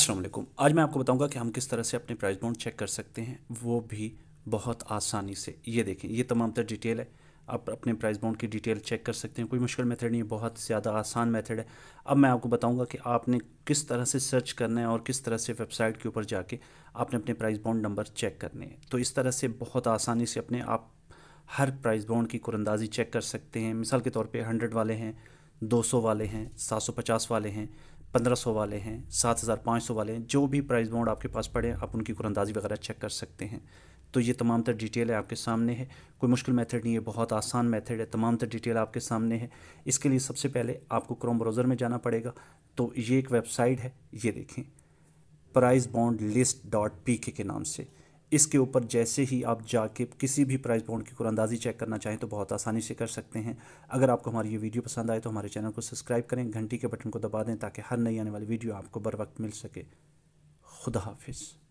असल आज मैं आपको बताऊंगा कि हम किस तरह से अपने प्राइस बाउंड चेक कर सकते हैं वो भी बहुत आसानी से ये देखें ये तमाम तर डिटेल है आप अपने प्राइस बाउंड की डिटेल चेक कर सकते हैं कोई मुश्किल मेथड नहीं है बहुत ज़्यादा आसान मेथड है अब मैं आपको बताऊंगा कि आपने किस तरह से सर्च करना है और किस तरह से वेबसाइट के ऊपर जाके आपने अपने प्राइस बाउंड नंबर चेक करने हैं तो इस तरह से बहुत आसानी से अपने आप हर प्राइस बाउंड की कुरंदाजी चेक कर सकते हैं मिसाल के तौर पर हंड्रेड वाले हैं 200 वाले हैं 750 वाले हैं 1500 वाले हैं 7500 वाले हैं जो भी प्राइस बाउंड आपके पास पड़े आप उनकी कुरंदाजी वगैरह चेक कर सकते हैं तो ये तमाम तर डिटेल है आपके सामने है कोई मुश्किल मेथड नहीं है बहुत आसान मेथड है तमाम तर डिटेल आपके सामने है इसके लिए सबसे पहले आपको क्रोम ब्राउज़र में जाना पड़ेगा तो ये एक वेबसाइट है ये देखें prize bond list dot P K नाम से इसके ऊपर जैसे ही आप जाके किसी भी प्राइस बॉन्ड की कुरानंदाजी चेक करना चाहें तो बहुत आसानी से कर सकते हैं अगर आपको हमारी ये वीडियो पसंद आए तो हमारे चैनल को सब्सक्राइब करें घंटी के बटन को दबा दें ताकि हर नई आने वाली वीडियो आपको बर वक्त मिल सके खुदा हाफिज़